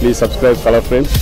please subscribe colour friends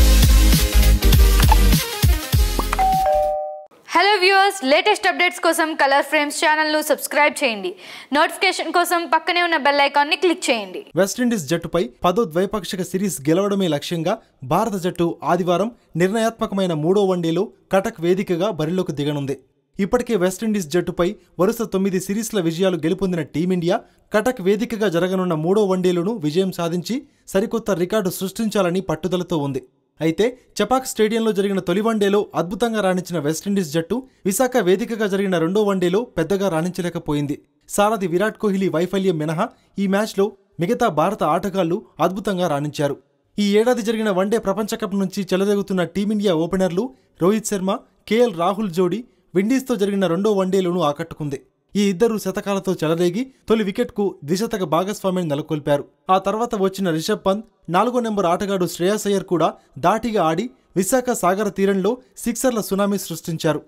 hello viewers latest updates కోసం colour frames ఛానల్ను subscribe చేయండి notification కోసం పక్కనే ఉన్న బెల్ ఐకాన్ని క్లిక్ చేయండి వెస్టిండీస్ జట్టుపై పదో ద్వైపాక్షిక సిరీస్ గెలవడమే లక్ష్యంగా భారత జట్టు ఆదివారం నిర్ణయాత్మకమైన మూడో వన్డేలో కటక్ వేదికగా బరిలోకి దిగనుంది ఇప్పటికే వెస్టిండీస్ జట్టుపై వరుస తొమ్మిది సిరీస్ల విజయాలు గెలుపొందిన టీమిండియా కటక్ వేదికగా జరగనున్న మూడో వన్డేలను విజయం సాధించి సరికొత్త రికార్డు సృష్టించాలని పట్టుదలతో ఉంది అయితే చపాక్ స్టేడియంలో జరిగిన తొలి వన్డేలో అద్భుతంగా రాణించిన వెస్టిండీస్ జట్టు విశాఖ వేదికగా జరిగిన రెండో వన్డేలో పెద్దగా రాణించలేకపోయింది సారథి విరాట్ కోహ్లీ వైఫల్యం మినహా ఈ మ్యాచ్లో మిగతా భారత ఆటగాళ్లు అద్భుతంగా రాణించారు ఈ ఏడాది జరిగిన వన్డే ప్రపంచకప్ నుంచి చెలరేగుతున్న టీమిండియా ఓపెనర్లు రోహిత్ శర్మ కేఎల్ రాహుల్ జోడీ విండీస్తో జరిగిన రెండో వన్డేలోనూ ఆకట్టుకుంది ఈ ఇద్దరు శతకాలతో చెలరేగి తొలి వికెట్కు ద్విశతక భాగస్వామిని నెలకొల్పారు ఆ తర్వాత వచ్చిన రిషబ్ పంత్ నాలుగో నెంబర్ ఆటగాడు శ్రేయాసయ్యర్ అయ్యర్ కూడా దాటిగా ఆడి విశాఖ సాగర తీరంలో సిక్సర్ల సునామీ సృష్టించారు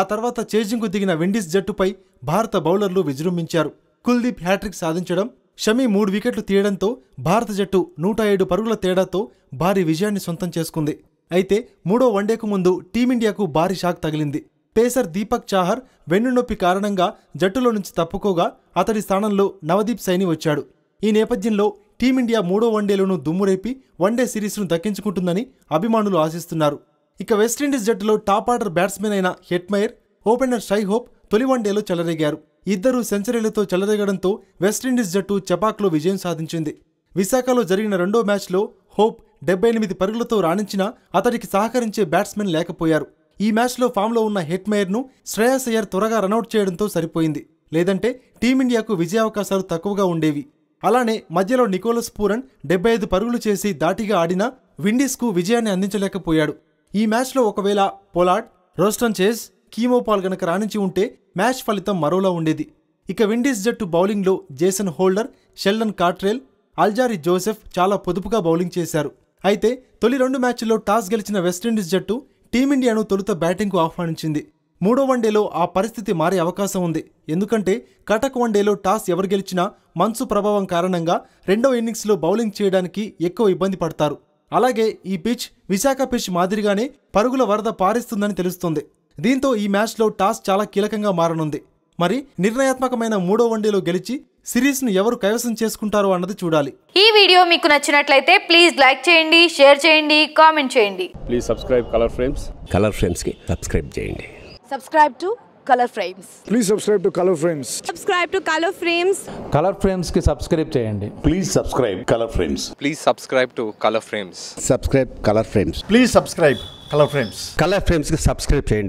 ఆ తర్వాత చేజింగ్కు దిగిన విండీస్ జట్టుపై భారత బౌలర్లు విజృంభించారు కుల్దీప్ హ్యాట్రిక్ సాధించడం షమీ మూడు వికెట్లు తీయడంతో భారత జట్టు నూట ఏడు పరుగుల తేడాతో భారీ విజయాన్ని సొంతం చేసుకుంది అయితే మూడో వన్డేకు ముందు టీమిండియాకు భారీ షాక్ తగిలింది పేసర్ దీపక్ చాహర్ వెన్నునొప్పి కారణంగా జట్టులో నుంచి తప్పుకోగా అతడి స్థానంలో నవదీప్ సైని వచ్చాడు ఈ నేపథ్యంలో టీమిండియా మూడో వన్డేలోనూ దుమ్మురేపి వన్డే సిరీస్ను దక్కించుకుంటుందని అభిమానులు ఆశిస్తున్నారు ఇక వెస్టిండీస్ జట్టులో టాప్ ఆర్డర్ బ్యాట్స్మెన్ అయిన హెట్మయర్ ఓపెనర్ షై హోప్ తొలి వన్డేలో చెలరేగారు ఇద్దరు సెంచరీలతో చెలరేగడంతో వెస్టిండీస్ జట్టు చపాక్లో విజయం సాధించింది విశాఖలో జరిగిన రెండో మ్యాచ్లో హోప్ డెబ్బై ఎనిమిది పరుగులతో రాణించినా అతడికి సహకరించే బ్యాట్స్మెన్ లేకపోయారు ఈ మ్యాచ్లో ఫామ్లో ఉన్న హెట్మేయర్ను శ్రేయస్ అయ్యర్ త్వరగా రనౌట్ చేయడంతో సరిపోయింది లేదంటే టీమిండియాకు విజయావకాశాలు తక్కువగా ఉండేవి అలానే మధ్యలో నికోలస్ పూరన్ డెబ్బై ఐదు పరుగులు చేసి దాటిగా ఆడినా విండీస్కు విజయాన్ని అందించలేకపోయాడు ఈ మ్యాచ్లో ఒకవేళ పొలాడ్ రోస్టన్ చేజ్ కీమోపాల్ గనక రాణించి ఉంటే మ్యాచ్ ఫలితం మరోలా ఉండేది ఇక విండీస్ జట్టు బౌలింగ్లో Jason Holder Sheldon Cottrell Alzarri Joseph చాలా పొదుపుగా బౌలింగ్ చేశారు అయితే తొలి రెండు మ్యాచ్ల్లో టాస్ గెలిచిన వెస్టిండీస్ జట్టు టీమిండియాను తొలుత బ్యాటింగ్కు ఆహ్వానించింది మూడో వన్డేలో ఆ పరిస్థితి మారే అవకాశం ఉంది ఎందుకంటే కటక్ వన్డేలో టాస్ ఎవరు గెలిచినా మంచు ప్రభావం కారణంగా రెండో ఇన్నింగ్స్లో బౌలింగ్ చేయడానికి ఎక్కువ ఇబ్బంది పడతారు అలాగే ఈ పిచ్ విశాఖ పిచ్ మాదిరిగానే పరుగుల వరద పారిస్తుందని తెలుస్తుంది దీంతో ఈ మ్యాచ్లో టాస్ చాలా కీలకంగా మారనుంది మరి నిర్ణయాత్మకమైన మూడో వన్డేలో గెలిచి సిరీస్ ను ఎవరు కైవసం చేసుకుంటారో అన్నది చూడాలి ఈ వీడియో మీకు నచ్చినట్లయితే ప్లీజ్ లైక్ చేయండి షేర్ చేయండి కామెంట్ చేయండి please subscribe colour frames colour frames కి సబ్స్క్రైబ్ చేయండి subscribe to colour frames please subscribe to colour frames subscribe to colour frames colour frames కి సబ్స్క్రైబ్ చేయండి please subscribe colour frames please subscribe to colour frames subscribe colour frames please subscribe colour frames colour frames కి subscribe చేయండి